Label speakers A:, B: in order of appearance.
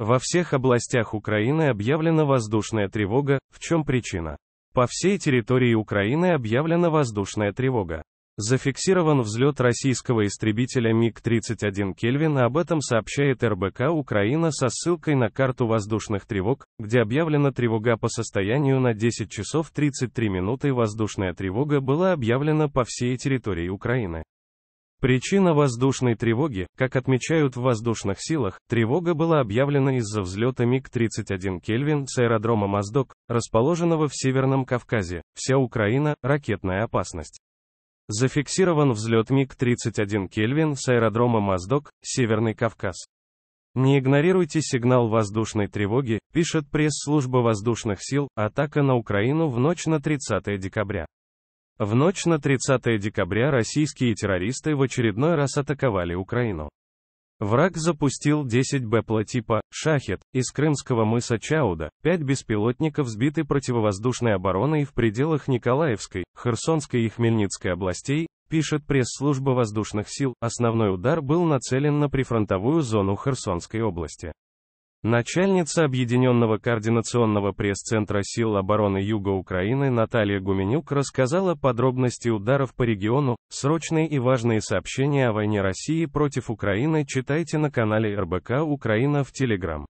A: Во всех областях Украины объявлена воздушная тревога, в чем причина? По всей территории Украины объявлена воздушная тревога. Зафиксирован взлет российского истребителя МиГ-31 «Кельвин», об этом сообщает РБК «Украина» со ссылкой на карту воздушных тревог, где объявлена тревога по состоянию на 10 часов 33 минуты воздушная тревога была объявлена по всей территории Украины. Причина воздушной тревоги, как отмечают в воздушных силах, тревога была объявлена из-за взлета МиГ-31 Кельвин с аэродрома Моздок, расположенного в Северном Кавказе. Вся Украина – ракетная опасность. Зафиксирован взлет МиГ-31 Кельвин с аэродрома Моздок, Северный Кавказ. Не игнорируйте сигнал воздушной тревоги, пишет пресс-служба воздушных сил, атака на Украину в ночь на 30 декабря. В ночь на 30 декабря российские террористы в очередной раз атаковали Украину. Враг запустил 10 БЭПЛа типа «Шахет» из крымского мыса Чауда, 5 беспилотников сбиты противовоздушной обороной в пределах Николаевской, Херсонской и Хмельницкой областей, пишет пресс-служба воздушных сил, основной удар был нацелен на прифронтовую зону Херсонской области. Начальница Объединенного координационного пресс-центра сил обороны Юга Украины Наталья Гуменюк рассказала подробности ударов по региону, срочные и важные сообщения о войне России против Украины читайте на канале РБК Украина в Телеграм.